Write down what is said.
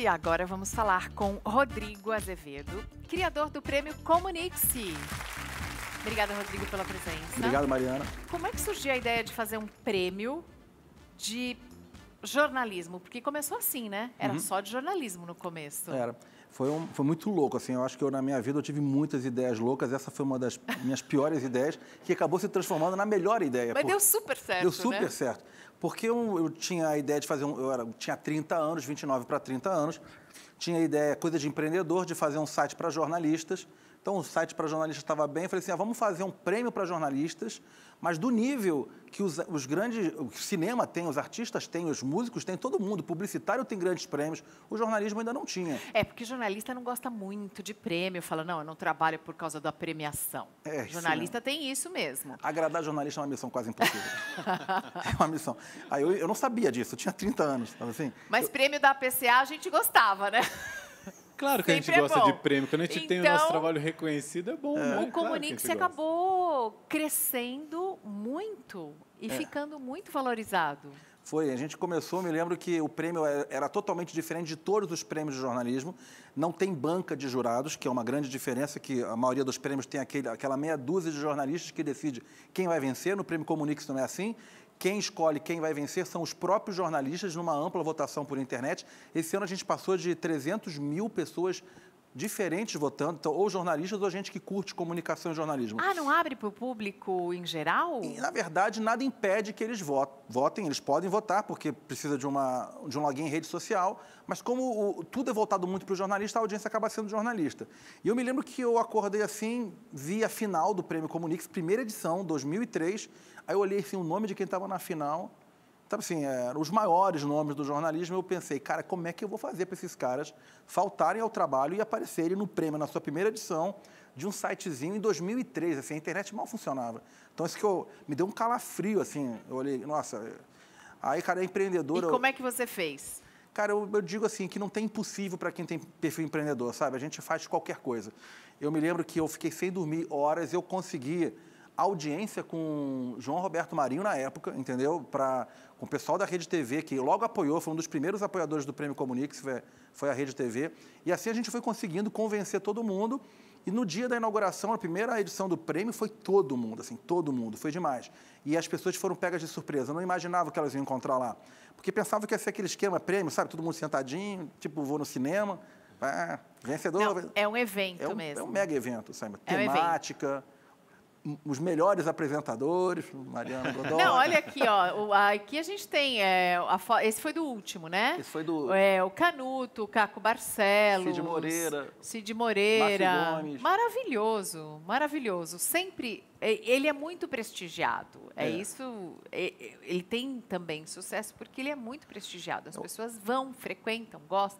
E agora vamos falar com Rodrigo Azevedo, criador do prêmio Comunique-se. Obrigada, Rodrigo, pela presença. Obrigado, Mariana. Como é que surgiu a ideia de fazer um prêmio de jornalismo? Porque começou assim, né? Era uhum. só de jornalismo no começo. Era. Foi, um, foi muito louco, assim. Eu acho que eu, na minha vida eu tive muitas ideias loucas. Essa foi uma das minhas piores ideias, que acabou se transformando na melhor ideia. Mas por... deu super certo. Deu né? super né? certo. Porque eu, eu, tinha a ideia de fazer um. Eu era, tinha 30 anos, 29 para 30 anos. Tinha a ideia, coisa de empreendedor, de fazer um site para jornalistas então, o site para jornalistas estava bem. Eu falei assim: ah, vamos fazer um prêmio para jornalistas, mas do nível que os, os, grandes. O cinema tem, os artistas têm, os músicos têm, todo mundo. O publicitário tem grandes prêmios. O jornalismo ainda não tinha. É, porque jornalista não gosta muito de prêmio. Fala, não, eu não trabalho por causa da premiação. É, jornalista sim. Né? tem isso mesmo. Agradar jornalista é uma missão quase impossível. é uma missão. Aí eu, eu, não sabia disso, eu tinha 30 anos. Assim, mas eu... prêmio da PCA a gente gostava, né? Claro que Sempre a gente é gosta é de prêmio. Quando a gente então, tem o nosso então, trabalho reconhecido, é bom. É. O Comunique né? claro acabou crescendo muito e é. ficando muito valorizado. Foi, a gente começou, me lembro que o prêmio é, era totalmente diferente de todos os prêmios de jornalismo. Não tem banca de jurados, que é uma grande diferença, que a maioria dos prêmios tem aquele, aquela meia dúzia de jornalistas que decide quem vai vencer. No Prêmio Comunique isso não é assim. Quem escolhe quem vai vencer são os próprios jornalistas, numa ampla votação por internet. Esse ano a gente passou de 300 mil pessoas diferentes votando, então, ou jornalistas ou gente que curte comunicação e jornalismo. Ah, não abre para o público em geral? E, na verdade, nada impede que eles votem, eles podem votar, porque precisa de, uma, de um login em rede social, mas como o, tudo é voltado muito para o jornalista, a audiência acaba sendo jornalista. E eu me lembro que eu acordei assim, vi a final do Prêmio Comunix, primeira edição, 2003, aí eu olhei assim, o nome de quem estava na final, então, assim, é, eram os maiores nomes do jornalismo. Eu pensei, cara, como é que eu vou fazer para esses caras faltarem ao trabalho e aparecerem no prêmio, na sua primeira edição, de um sitezinho em 2003, assim, a internet mal funcionava. Então, isso que eu, me deu um calafrio, assim, eu olhei, nossa... Aí, cara, é empreendedor... E como é que você fez? Cara, eu, eu digo assim, que não tem impossível para quem tem perfil empreendedor, sabe? A gente faz qualquer coisa. Eu me lembro que eu fiquei sem dormir horas, eu consegui audiência com João Roberto Marinho na época, entendeu? Pra, com o pessoal da Rede TV, que logo apoiou, foi um dos primeiros apoiadores do Prêmio Comunix, foi a Rede TV. E assim a gente foi conseguindo convencer todo mundo. E no dia da inauguração, a primeira edição do prêmio foi todo mundo, assim, todo mundo, foi demais. E as pessoas foram pegas de surpresa, eu não imaginava que elas iam encontrar lá. Porque pensava que ia ser aquele esquema prêmio, sabe? Todo mundo sentadinho, tipo, vou no cinema, ah, vencedor. Não, é um evento é um, mesmo. É um mega evento, sabe? É Temática. Um evento os melhores apresentadores, Mariana Godoy. Não, olha aqui, ó. aqui a gente tem. É, a, esse foi do último, né? Esse foi do. É, o Canuto, o Caco Barcelos. Cid Moreira. Cid Moreira. Gomes. Maravilhoso, maravilhoso. Sempre. Ele é muito prestigiado. É, é. isso. Ele tem também sucesso porque ele é muito prestigiado. As pessoas vão, frequentam, gostam.